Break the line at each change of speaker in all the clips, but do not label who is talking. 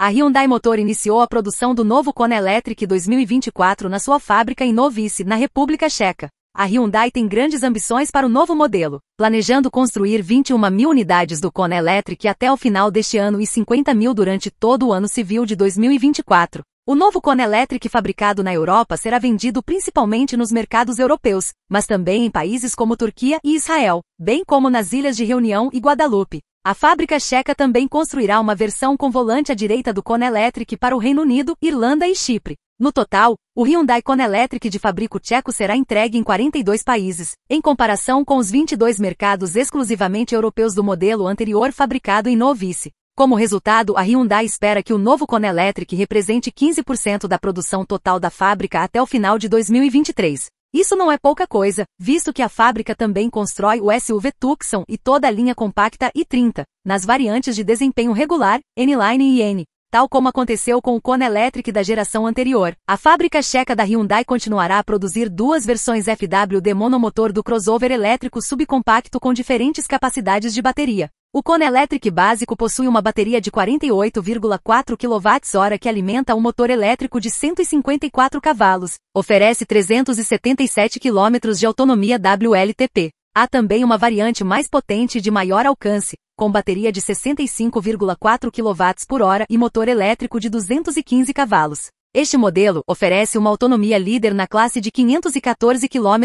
A Hyundai Motor iniciou a produção do novo Kona Electric 2024 na sua fábrica em Novice, na República Checa. A Hyundai tem grandes ambições para o novo modelo, planejando construir 21 mil unidades do Kona Electric até o final deste ano e 50 mil durante todo o ano civil de 2024. O novo Kona Electric fabricado na Europa será vendido principalmente nos mercados europeus, mas também em países como Turquia e Israel, bem como nas ilhas de Reunião e Guadalupe. A fábrica checa também construirá uma versão com volante à direita do Kona Electric para o Reino Unido, Irlanda e Chipre. No total, o Hyundai Kona Electric de fabrico tcheco será entregue em 42 países, em comparação com os 22 mercados exclusivamente europeus do modelo anterior fabricado em Novice. Como resultado, a Hyundai espera que o novo Kona Electric represente 15% da produção total da fábrica até o final de 2023. Isso não é pouca coisa, visto que a fábrica também constrói o SUV Tucson e toda a linha compacta i30, nas variantes de desempenho regular, N-Line e N, tal como aconteceu com o Kona Electric da geração anterior. A fábrica checa da Hyundai continuará a produzir duas versões FW de monomotor do crossover elétrico subcompacto com diferentes capacidades de bateria. O Kona Electric básico possui uma bateria de 48,4 kWh que alimenta um motor elétrico de 154 cavalos, oferece 377 km de autonomia WLTP. Há também uma variante mais potente de maior alcance, com bateria de 65,4 kWh e motor elétrico de 215 cavalos. Este modelo oferece uma autonomia líder na classe de 514 km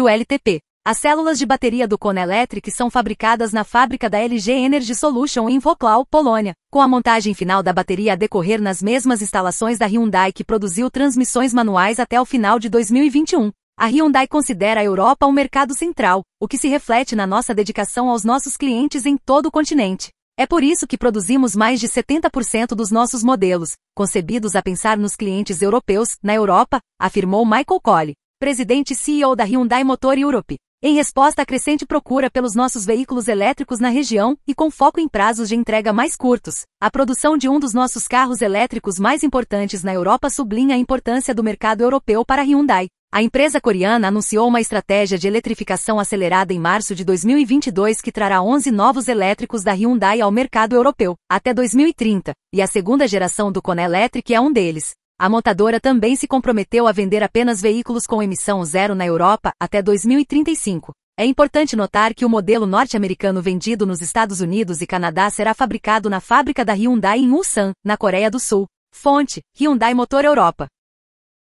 WLTP, as células de bateria do Kona Electric são fabricadas na fábrica da LG Energy Solution em Wrocław, Polônia, com a montagem final da bateria a decorrer nas mesmas instalações da Hyundai que produziu transmissões manuais até o final de 2021. A Hyundai considera a Europa um mercado central, o que se reflete na nossa dedicação aos nossos clientes em todo o continente. É por isso que produzimos mais de 70% dos nossos modelos, concebidos a pensar nos clientes europeus, na Europa, afirmou Michael Colley, presidente e CEO da Hyundai Motor Europe. Em resposta à crescente procura pelos nossos veículos elétricos na região, e com foco em prazos de entrega mais curtos, a produção de um dos nossos carros elétricos mais importantes na Europa sublinha a importância do mercado europeu para a Hyundai. A empresa coreana anunciou uma estratégia de eletrificação acelerada em março de 2022 que trará 11 novos elétricos da Hyundai ao mercado europeu, até 2030, e a segunda geração do Kona Electric é um deles. A montadora também se comprometeu a vender apenas veículos com emissão zero na Europa até 2035. É importante notar que o modelo norte-americano vendido nos Estados Unidos e Canadá será fabricado na fábrica da Hyundai em Ulsan, na Coreia do Sul. Fonte: Hyundai Motor Europa.